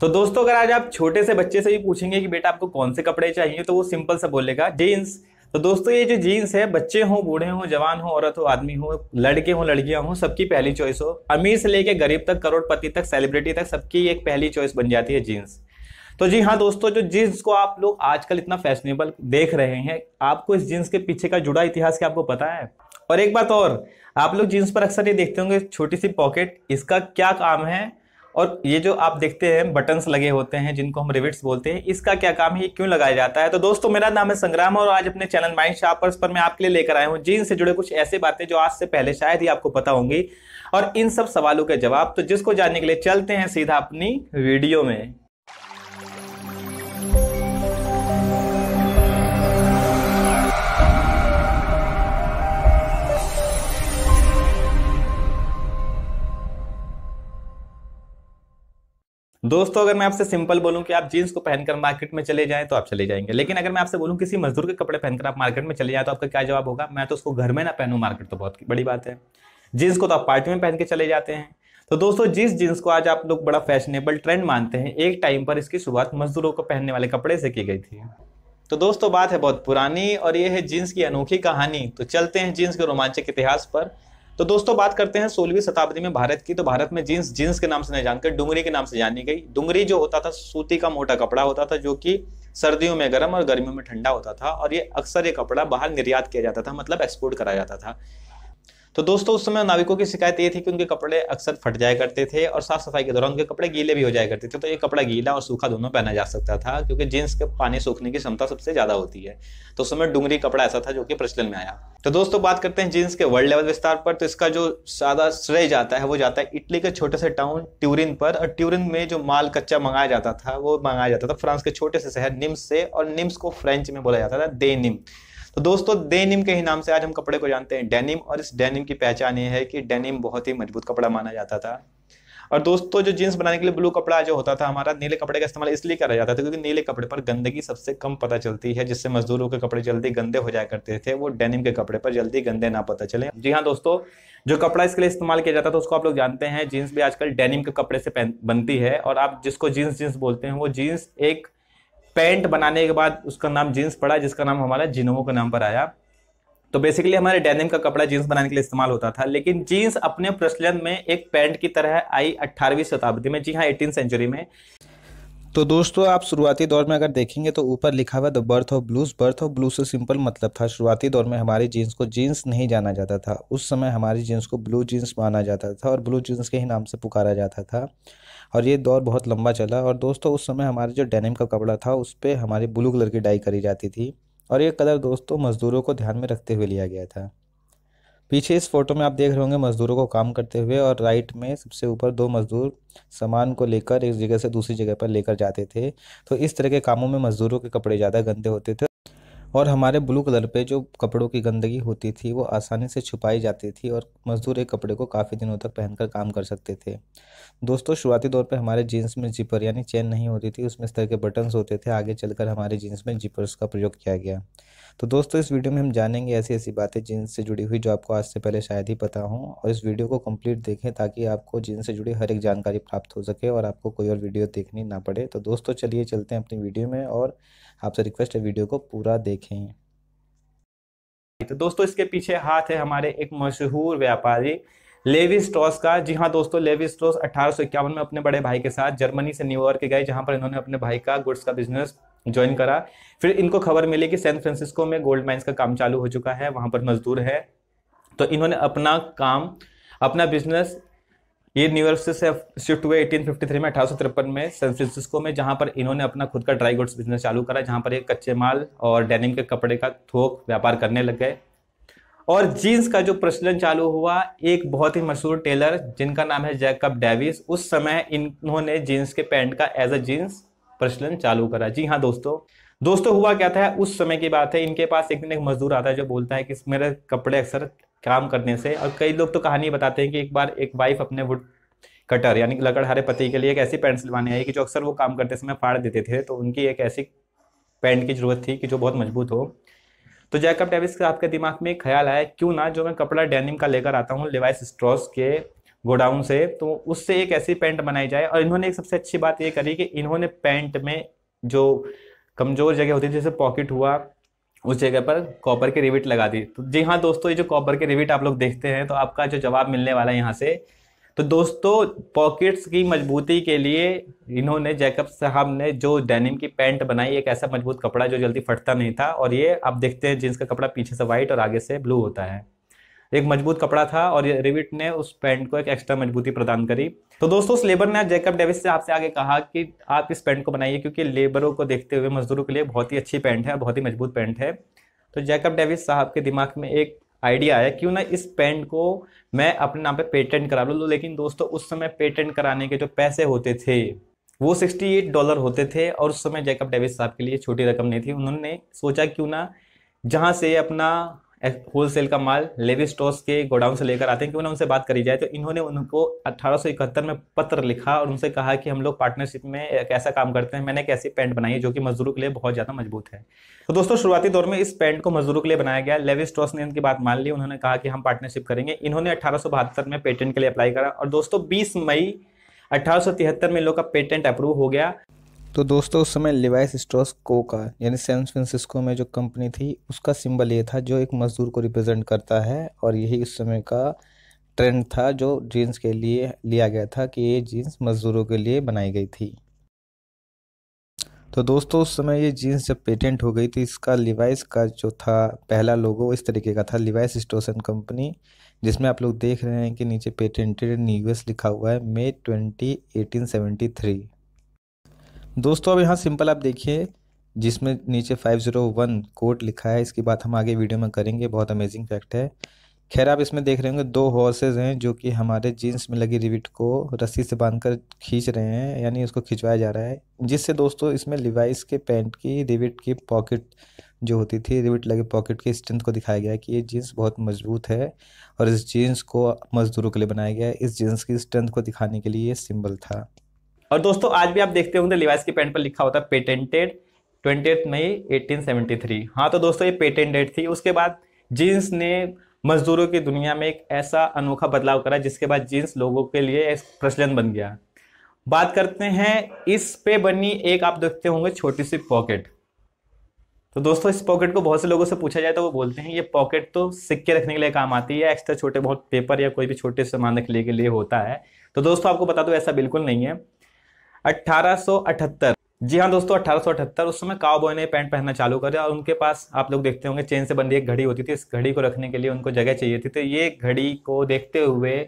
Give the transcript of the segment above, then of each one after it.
तो दोस्तों अगर आज आप छोटे से बच्चे से भी पूछेंगे कि बेटा आपको कौन से कपड़े चाहिए तो वो सिंपल सा बोलेगा जीन्स तो दोस्तों ये जो जीन्स है बच्चे हों बूढ़े हों जवान हों औरत हो आदमी हो लड़के हों लड़कियां हों सबकी पहली चॉइस हो अमीर से लेके गरीब तक करोड़पति तक सेलिब्रिटी तक सबकी एक पहली चॉइस बन जाती है जीन्स तो जी हाँ दोस्तों जो जीन्स को आप लोग आजकल इतना फैशनेबल देख रहे हैं आपको इस जीन्स के पीछे का जुड़ा इतिहास क्या आपको पता है और एक बात और आप लोग जीन्स पर अक्सर ये देखते होंगे छोटी सी पॉकेट इसका क्या काम है और ये जो आप देखते हैं बटन्स लगे होते हैं जिनको हम रिविट्स बोलते हैं इसका क्या काम है क्यों लगाया जाता है तो दोस्तों मेरा नाम है संग्राम और आज अपने चैनल माइंड शापर्स पर मैं आपके लिए लेकर आया हूँ जीन से जुड़े कुछ ऐसे बातें जो आज से पहले शायद ही आपको पता होंगी और इन सब सवालों के जवाब तो जिसको जानने के लिए चलते हैं सीधा अपनी वीडियो में दोस्तों अगर मैं आपसे सिंपल बोलूं कि आप जींस को पहनकर मार्केट में चले जाएं तो आप चले जाएंगे लेकिन अगर मैं आपसे बोलूं किसी मजदूर के कपड़े पहनकर आप मार्केट में चले जाएं तो आपका क्या जवाब होगा मैं तो उसको घर में ना पहनूं मार्केट तो बहुत बड़ी बात है जींस को तो आप पार्टी में पहन के चले जाते हैं तो दोस्तों जिस जींस को आज आप लोग बड़ा फैशनेबल ट्रेंड मानते हैं एक टाइम पर इसकी शुरुआत मजदूरों को पहनने वाले कपड़े से की गई थी तो दोस्तों बात है बहुत पुरानी और ये है जीन्स की अनोखी कहानी तो चलते हैं जीन्स के रोमांचक इतिहास पर तो दोस्तों बात करते हैं सोलहवीं शताब्दी में भारत की तो भारत में जींस जीन्स के नाम से नहीं जानकर डुंगरी के नाम से जानी गई डुंगरी जो होता था सूती का मोटा कपड़ा होता था जो कि सर्दियों में गर्म और गर्मियों में ठंडा होता था और ये अक्सर ये कपड़ा बाहर निर्यात किया जाता था मतलब एक्सपोर्ट कराया जाता था तो दोस्तों उस समय नाविकों की शिकायत ये थी कि उनके कपड़े अक्सर फट जाया करते थे और साफ सफाई के दौरान उनके कपड़े गीले भी हो जाया करते थे तो ये कपड़ा गीला और सूखा दोनों पहना जा सकता था क्योंकि जींस के पानी सूखने की क्षमता सबसे ज्यादा होती है तो उस समय डुंगरी कपड़ा ऐसा था जो कि प्रचलन में आया तो दोस्तों बात करते हैं जींस के वर्ल्ड लेवल विस्तार पर तो इसका जो ज्यादा श्रेय जाता है वो जाता है इटली के छोटे से टाउन ट्यूरिन पर और ट्यूरिन में जो माल कच्चा मंगाया जाता था वो मंगाया जाता था फ्रांस के छोटे से शहर निम्स से और निम्स को फ्रेंच में बोला जाता था दे निम्स तो दोस्तों डेनिम के ही नाम से आज हम कपड़े को जानते हैं डेनिम और इस डेनिम की पहचान ये है कि डेनिम बहुत ही मजबूत कपड़ा माना जाता था और दोस्तों जो जींस बनाने के लिए ब्लू कपड़ा जो होता था हमारा नीले कपड़े का इस्तेमाल इसलिए करा जाता था क्योंकि नीले कपड़े पर गंदगी सबसे कम पता चलती है जिससे मजदूरों के कपड़े जल्दी गंदे हो जाया करते थे वो डेनिम के कपड़े पर जल्दी गंदे ना पता चले जी हाँ दोस्तों जो कपड़ा इसके लिए इस्तेमाल किया जाता था उसको आप लोग जानते हैं जीन्स भी आजकल डेनिम के कपड़े से बनती है और आप जिसको जीन्स जीन्स बोलते हैं वो जीन्स एक पैंट बनाने के बाद उसका नाम जींस पड़ा जिसका नाम हमारा जिनोवो के नाम पर आया तो बेसिकली हमारे डेनिम का कपड़ा जींस बनाने के लिए इस्तेमाल होता था लेकिन जीन्स अपने प्रचलन में एक पैंट की तरह आई अट्ठारहवीं शताब्दी में जी हाँ एटीन सेंचुरी में तो दोस्तों आप शुरुआती दौर में अगर देखेंगे तो ऊपर लिखा हुआ the birth of blues birth of blue से सिंपल मतलब था शुरुआती दौर में हमारी जीन्स को जीन्स नहीं जाना जाता था उस समय हमारी जीन्स को ब्लू जीन्स माना जाता था और ब्लू जीन्स के ही नाम से पुकारा जाता था और ये दौर बहुत लंबा चला और दोस्तों उस समय हमारे जो डेनिम का कपड़ा था उस पर हमारी ब्लू कलर की डाई करी जाती थी और ये कलर दोस्तों मज़दूरों को ध्यान में रखते हुए लिया गया था पीछे इस फोटो में आप देख रहे होंगे मजदूरों को काम करते हुए और राइट में सबसे ऊपर दो मजदूर सामान को लेकर एक जगह से दूसरी जगह पर लेकर जाते थे तो इस तरह के कामों में मजदूरों के कपड़े ज़्यादा गंदे होते थे और हमारे ब्लू कलर पे जो कपड़ों की गंदगी होती थी वो आसानी से छुपाई जाती थी और मजदूर एक कपड़े को काफ़ी दिनों तक पहनकर काम कर सकते थे दोस्तों शुरुआती दौर पे हमारे जीन्स में जिपर यानी चेन नहीं होती थी उसमें इस तरह के बटन्स होते थे आगे चलकर हमारे जीन्स में जिपर्स का प्रयोग किया गया तो दोस्तों इस वीडियो में हम जानेंगे ऐसी ऐसी बातें जिनसे जुड़ी हुई जो आपको आज से पहले शायद ही पता हो और इस वीडियो को कंप्लीट देखें ताकि आपको जिनसे जुड़ी हर एक जानकारी प्राप्त हो सके और आपको कोई और वीडियो देखनी ना पड़े तो दोस्तों चलिए चलते हैं अपनी वीडियो में और आपसे रिक्वेस्ट है वीडियो को पूरा देखें तो दोस्तों इसके पीछे हाथ है हमारे एक मशहूर व्यापारी लेवी स्ट्रॉस का जी हाँ दोस्तों लेवी स्ट्रॉस अठारह में अपने बड़े भाई के साथ जर्मनी से न्यूयॉर्क गए जहां पर इन्होंने अपने भाई का गुड्स का बिजनेस ज्वाइन करा फिर इनको खबर मिली कि सैन फ्रांसिस्को में गोल्ड माइंस का काम चालू हो चुका है वहाँ पर मजदूर है तो इन्होंने अपना काम अपना बिजनेस ये न्यूयॉर्क से शिफ्ट हुए 1853 में अठारह में सैन फ्रांसिस्को में जहाँ पर इन्होंने अपना खुद का ड्राई गुड्स बिजनेस चालू करा जहाँ पर ये कच्चे माल और डेनिम के कपड़े का थोक व्यापार करने लग गए और जीन्स का जो प्रचलन चालू हुआ एक बहुत ही मशहूर टेलर जिनका नाम है जैकब डेविस उस समय इन्होंने जीन्स के पैंट का एज अ जीन्स प्रचलन चालू करा जी हाँ दोस्तों दोस्तों हुआ क्या था उस समय की बात है इनके पास एक दिन एक मजदूर आता है जो बोलता है कि मेरे कपड़े अक्सर काम करने से और कई लोग तो कहानी बताते हैं कि एक बार एक वाइफ अपने वुड कटर यानी लकड़हारे पति के लिए एक ऐसी पैंट सिलवाने आई कि जो अक्सर वो काम करते समय फाड़ देते थे तो उनकी एक ऐसी पैंट की जरूरत थी कि जो बहुत मजबूत हो तो जैकब डेविस का आपके दिमाग में एक ख्याल आया क्यों ना जो मैं कपड़ा डेनिम का लेकर आता हूँ लिवाइस स्ट्रॉस के गोडाउन से तो उससे एक ऐसी पैंट बनाई जाए और इन्होंने एक सबसे अच्छी बात ये करी कि इन्होंने पैंट में जो कमज़ोर जगह होती थी जैसे पॉकेट हुआ उस जगह पर कॉपर के रिविट लगा दी तो जी हाँ दोस्तों ये जो कॉपर के रिविट आप लोग देखते हैं तो आपका जो जवाब मिलने वाला है यहाँ से तो दोस्तों पॉकेट्स की मजबूती के लिए इन्होंने जैकब साहब ने जो डेनिम की पैंट बनाई एक ऐसा मजबूत कपड़ा जो जल्दी फटता नहीं था और ये आप देखते हैं जींस का कपड़ा पीछे से वाइट और आगे से ब्लू होता है एक मजबूत कपड़ा था और रिविट ने उस पैंट को एक एक्स्ट्रा मजबूती प्रदान करी तो दोस्तों उस लेबर ने जैकब डेविस से आपसे आगे कहा कि आप इस पैंट को बनाइए क्योंकि लेबरों को देखते हुए मजदूरों के लिए बहुत ही अच्छी पैंट है बहुत ही मजबूत पैंट है तो जैकब डेविस साहब के दिमाग में एक आइडिया आया क्यों ना इस पेंट को मैं अपने नाम पे पेटेंट करा लूँ लेकिन दोस्तों उस समय पेटेंट कराने के जो पैसे होते थे वो 68 डॉलर होते थे और उस समय जैकब डेविस साहब के लिए छोटी रकम नहीं थी उन्होंने सोचा क्यों ना जहाँ से अपना होलसेल का माल लेवी स्टोर्स के गोडाउन से लेकर आते हैं क्यों ना उनसे बात करी जाए तो इन्होंने उनको अट्ठारह में पत्र लिखा और उनसे कहा कि हम लोग पार्टनरशिप में कैसा काम करते हैं मैंने एक ऐसी पैंट बनाई है जो कि मजदूरों के लिए बहुत ज़्यादा मजबूत है तो दोस्तों शुरुआती दौर में इस पैंट को मजदूरों के लिए बनाया गया लेवी स्टोर्स ने इनकी बात मान ली उन्होंने कहा कि हम पार्टनरशिप करेंगे इन्होंने अठारह में पेटेंट के लिए अप्लाई करा और दोस्तों बीस मई अठारह में इन लोग का पेटेंट अप्रूव हो गया तो दोस्तों उस समय लिवाइस स्ट्रॉस को का यानी सैन फ्रांसिस्को में जो कंपनी थी उसका सिंबल ये था जो एक मज़दूर को रिप्रेजेंट करता है और यही उस समय का ट्रेंड था जो जीन्स के लिए लिया गया था कि ये जीन्स मज़दूरों के लिए बनाई गई थी तो दोस्तों उस समय ये जीन्स जब पेटेंट हो गई थी इसका लिवाइस का जो था पहला लोगो इस तरीके का था लिवाइस स्टोसन कंपनी जिसमें आप लोग देख रहे हैं कि नीचे पेटेंटेड इन यूएस लिखा हुआ है May twenty eighteen seventy three दोस्तों अब यहाँ सिंपल आप देखिए जिसमें नीचे 501 कोट लिखा है इसकी बात हम आगे वीडियो में करेंगे बहुत अमेजिंग फैक्ट है खैर आप इसमें देख रहे होंगे दो हॉर्सेज हैं जो कि हमारे जीन्स में लगी रिविट को रस्सी से बांधकर खींच रहे हैं यानी उसको खिंचवाया जा रहा है जिससे दोस्तों इसमें लिवाइस के पैंट की रिविट की पॉकेट जो होती थी रिविट लगे पॉकेट की स्ट्रेंथ को दिखाया गया है कि ये जीन्स बहुत मजबूत है और इस जीन्स को मजदूरों के लिए बनाया गया है इस जीन्स की स्ट्रेंथ को दिखाने के लिए ये सिंबल था और दोस्तों आज भी आप देखते होंगे लिवाइस की पैंट पर लिखा होता है पेटेंटेड ट्वेंटी मई 1873 हाँ तो दोस्तों ये पेटेंटेड थी उसके बाद जीन्स ने मजदूरों की दुनिया में एक ऐसा अनोखा बदलाव करा जिसके बाद जीन्स लोगों के लिए प्रचलन बन गया बात करते हैं इस पे बनी एक आप देखते होंगे छोटी सी पॉकेट तो दोस्तों इस पॉकेट को बहुत से लोगों से पूछा जाए तो वो बोलते हैं ये पॉकेट तो सिक्के रखने के लिए काम आती है एक्स्ट्रा छोटे बहुत पेपर या कोई भी छोटे सामान रखने के लिए होता है तो दोस्तों आपको बता दो ऐसा बिल्कुल नहीं है 1878 जी हाँ दोस्तों 1878 उस समय काउबॉय ने पैंट पहनना चालू दिया और उनके पास आप लोग देखते होंगे चेन से बंदी एक घड़ी होती थी इस घड़ी को रखने के लिए उनको जगह चाहिए थी तो ये घड़ी को देखते हुए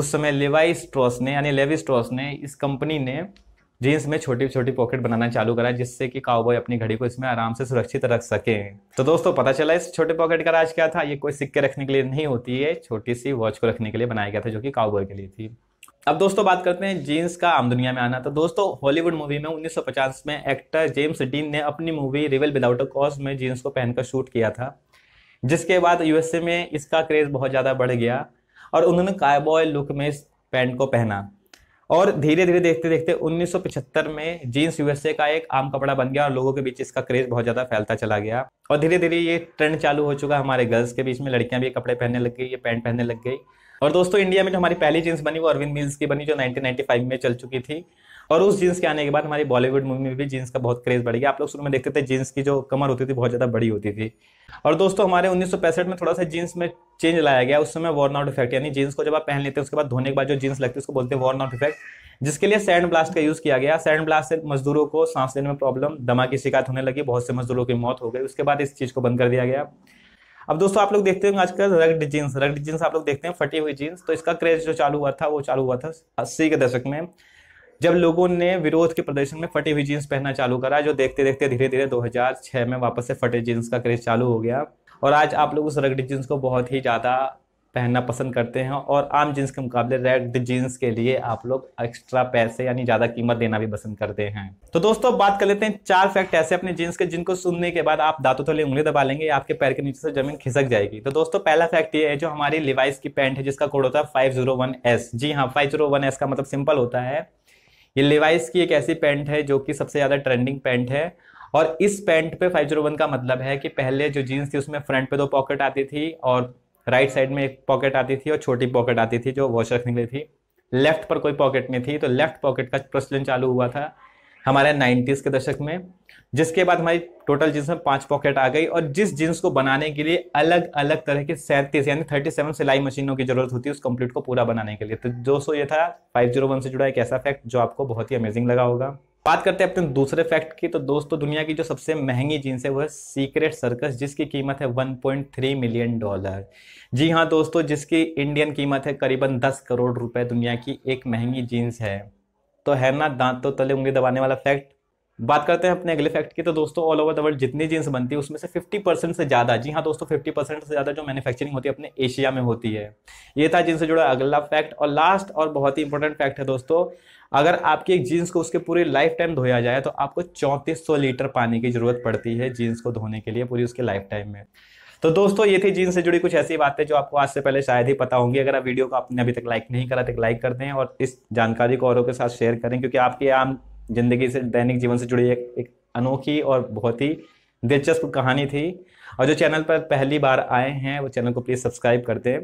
उस समय लेवाई स्ट्रॉस ने यानी लेवी स्ट्रॉस ने इस कंपनी ने जीन्स में छोटी छोटी पॉकेट बनाना चालू करा जिससे कि काउबॉय अपनी घड़ी को इसमें आराम से सुरक्षित रख सके तो दोस्तों पता चला इस छोटे पॉकेट का राज क्या था ये कोई सिक्के रखने के लिए नहीं होती है छोटी सी वॉच को रखने के लिए बनाया गया था जो कि काउबॉय के लिए थी अब दोस्तों बात करते हैं जीन्स का आम दुनिया में आना तो दोस्तों हॉलीवुड मूवी में 1950 में एक्टर जेम्स डीन ने अपनी मूवी रिवेल विदाउट अ कॉज में जीन्स को पहनकर शूट किया था जिसके बाद यूएसए में इसका क्रेज बहुत ज़्यादा बढ़ गया और उन्होंने कायबॉय लुक में इस पैंट को पहना और धीरे धीरे देखते देखते 1975 में जीन्स यूएसए का एक आम कपड़ा बन गया और लोगों के बीच इसका क्रेज बहुत ज्यादा फैलता चला गया और धीरे धीरे ये ट्रेंड चालू हो चुका हमारे गर्ल्स के बीच में लड़कियां भी कपड़े पहनने लग गई ये पैंट पहनने लग गई और दोस्तों इंडिया में जो हमारी पहली जीन्स बनी वो अरविंद मिल्स की बनी जो 1995 में चल चुकी थी और उस जींस के आने के बाद हमारी बॉलीवुड मूवी में भी जीन्स का बहुत क्रेज बढ़ गया आप लोग शुरू में देखते थे जींस की जो कमर होती थी बहुत ज़्यादा बड़ी होती थी और दोस्तों हमारे उन्नीस में थोड़ा सा जींस में चेंज लाया गया उस समय वॉर्न आउट इफेक्ट यानी जींस को जब आप पहन लेते हैं उसके बाद धोने के बाद जो जींस लगती है उसको बोलते हैं वॉर्न आउट इफेक्ट जिसके लिए सैंड ब्लास्ट का यूज़ किया गया सैंड ब्लास्ट से मजदूरों को सांस लेने में प्रॉब्लम दमा की शिकायत होने लगी बहुत से मजदूरों की मौत हो गई उसके बाद इस चीज़ को बंद कर दिया गया अब दोस्तों आप लोग देखते होंगे आजकल रग्ड जींस रग्ड जींस आप लोग देखते हैं फटी हुई जीन्स तो इसका क्रेज जो चालू हुआ था वो चालू हुआ था अस्सी के दशक में जब लोगों ने विरोध के प्रदर्शन में फटे हुई जीन्स पहनना चालू करा जो देखते देखते धीरे धीरे 2006 में वापस से फटे जीन्स का क्रेज चालू हो गया और आज आप लोग उस रगड़ी जीन्स को बहुत ही ज़्यादा पहनना पसंद करते हैं और आम जीन्स के मुकाबले रेड जीन्स के लिए आप लोग एक्स्ट्रा पैसे यानी ज़्यादा कीमत देना भी पसंद करते हैं तो दोस्तों बात कर लेते हैं चार फैक्ट ऐसे अपने जीन्स के जिनको सुनने के बाद आप दांतों थोड़ी उंगली दबा लेंगे आपके पैर के नीचे से जमीन खिसक जाएगी तो दोस्तों पहला फैक्ट ये है जो हमारी लिवाइस की पैंट है जिसका कोड होता है फाइव जी हाँ फाइव का मतलब सिंपल होता है ये लिवाइस की एक ऐसी पैंट है जो कि सबसे ज़्यादा ट्रेंडिंग पैंट है और इस पैंट पे 501 का मतलब है कि पहले जो जीन्स थी उसमें फ्रंट पे दो पॉकेट आती थी और राइट साइड में एक पॉकेट आती थी और छोटी पॉकेट आती थी जो वॉश रखने के लिए थी लेफ्ट पर कोई पॉकेट नहीं थी तो लेफ्ट पॉकेट का प्रचलन चालू हुआ था हमारे नाइन्टीज के दशक में जिसके बाद हमारी टोटल जीन्स में पांच पॉकेट आ गई और जिस जीन्स को बनाने के लिए अलग अलग तरह के सैंतीस यानी थर्टी सेवन सिलाई मशीनों की जरूरत होती है उस कंप्लीट को पूरा बनाने के लिए तो दोस्तों ये था फाइव जीरो वन से जुड़ा एक ऐसा फैक्ट जो आपको बहुत ही अमेजिंग लगा होगा बात करते हैं अपने दूसरे फैक्ट की तो दोस्तों दुनिया की जो सबसे महंगी जीन्स है वो है सीक्रेट सर्कस जिसकी कीमत है 1.3 मिलियन डॉलर जी हाँ दोस्तों जिसकी इंडियन कीमत है करीबन 10 करोड़ रुपए दुनिया की एक महंगी जीन्स है तो है ना दांतों तो तले उंगली दबाने वाला फैक्ट बात करते हैं अपने अगले फैक्ट की तो दोस्तों ऑल ओवर द वर्ल्ड जितनी जीन्स बनती है उसमें से 50 परसेंट से ज़्यादा जी हाँ दोस्तों 50 परसेंट से ज़्यादा जो मैन्युफैक्चरिंग होती है अपने एशिया में होती है ये था से जुड़ा अगला फैक्ट और लास्ट और बहुत ही इंपॉर्टेंट फैक्ट है दोस्तों अगर आपकी एक जीन्स को उसके पूरी लाइफ टाइम धोया जाए तो आपको चौंतीस लीटर पानी की जरूरत पड़ती है जीन्स को धोने के लिए पूरी उसके लाइफ टाइम में तो दोस्तों ये थी जीन से जुड़ी कुछ ऐसी बातें जो आपको आज से पहले शायद ही पता होंगी अगर आप वीडियो को आपने अभी तक लाइक नहीं करा तो लाइक कर दें और इस जानकारी को औरों के साथ शेयर करें क्योंकि आपकी आम जिंदगी से दैनिक जीवन से जुड़ी एक, एक अनोखी और बहुत ही दिलचस्प कहानी थी और जो चैनल पर पहली बार आए हैं वो चैनल को प्लीज़ सब्सक्राइब कर दें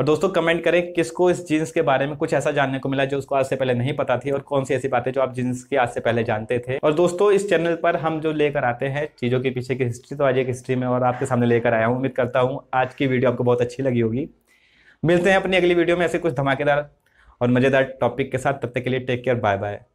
और दोस्तों कमेंट करें किसको इस जीन्स के बारे में कुछ ऐसा जानने को मिला जो उसको आज से पहले नहीं पता थी और कौन सी ऐसी बातें जो आप जीन्स की आज से पहले जानते थे और दोस्तों इस चैनल पर हम जो लेकर आते हैं चीज़ों के पीछे की हिस्ट्री तो आज एक हिस्ट्री में और आपके सामने लेकर आया हूँ उम्मीद करता हूँ आज की वीडियो आपको बहुत अच्छी लगी होगी मिलते हैं अपनी अगली वीडियो में ऐसे कुछ धमाकेदार और मज़ेदार टॉपिक के साथ तब तक के लिए टेक केयर बाय बाय